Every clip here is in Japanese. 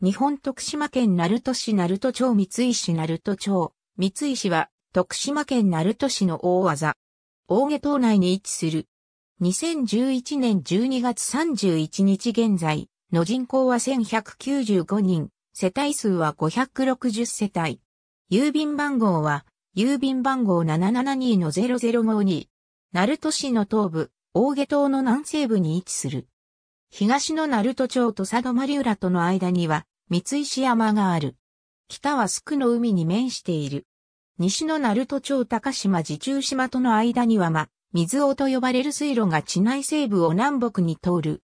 日本徳島県鳴門市鳴門町三井市鳴門町。三井市は徳島県鳴門市の大技。大下島内に位置する。2011年12月31日現在の人口は1195人、世帯数は560世帯。郵便番号は郵便番号772の0052。鳴門市の東部、大下島の南西部に位置する。東の鳴門町と佐泊浦との間には三石山がある。北は宿の海に面している。西の鳴門町高島自中島との間にはま、水尾と呼ばれる水路が地内西部を南北に通る。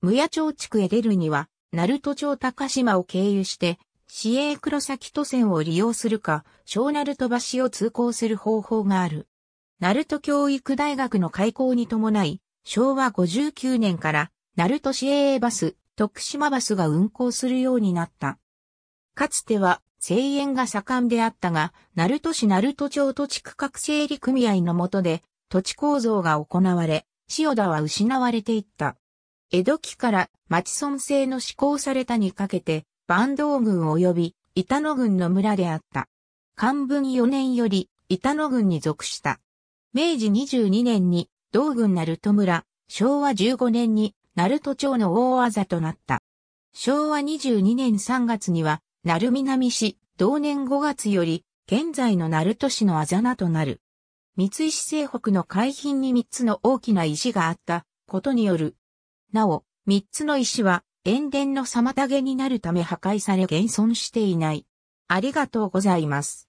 無野町地区へ出るには、鳴門町高島を経由して、市営黒崎都線を利用するか、小鳴門橋を通行する方法がある。鳴門教育大学の開校に伴い、昭和59年から、鳴門市営バス、徳島バスが運行するようになった。かつては、製塩が盛んであったが、鳴門市鳴門町土地区画整理組合の下で、土地構造が行われ、塩田は失われていった。江戸期から町村制の施行されたにかけて、坂東郡及び板野郡の村であった。漢文4年より板野郡に属した。明治22年に同郡鳴門村、昭和15年に鳴門町の大あざとなった。昭和22年3月には、鳴南市、同年5月より、現在の鳴門市のあざなとなる。三石西北の海浜に3つの大きな石があったことによる。なお、3つの石は、塩田の妨げになるため破壊され現存していない。ありがとうございます。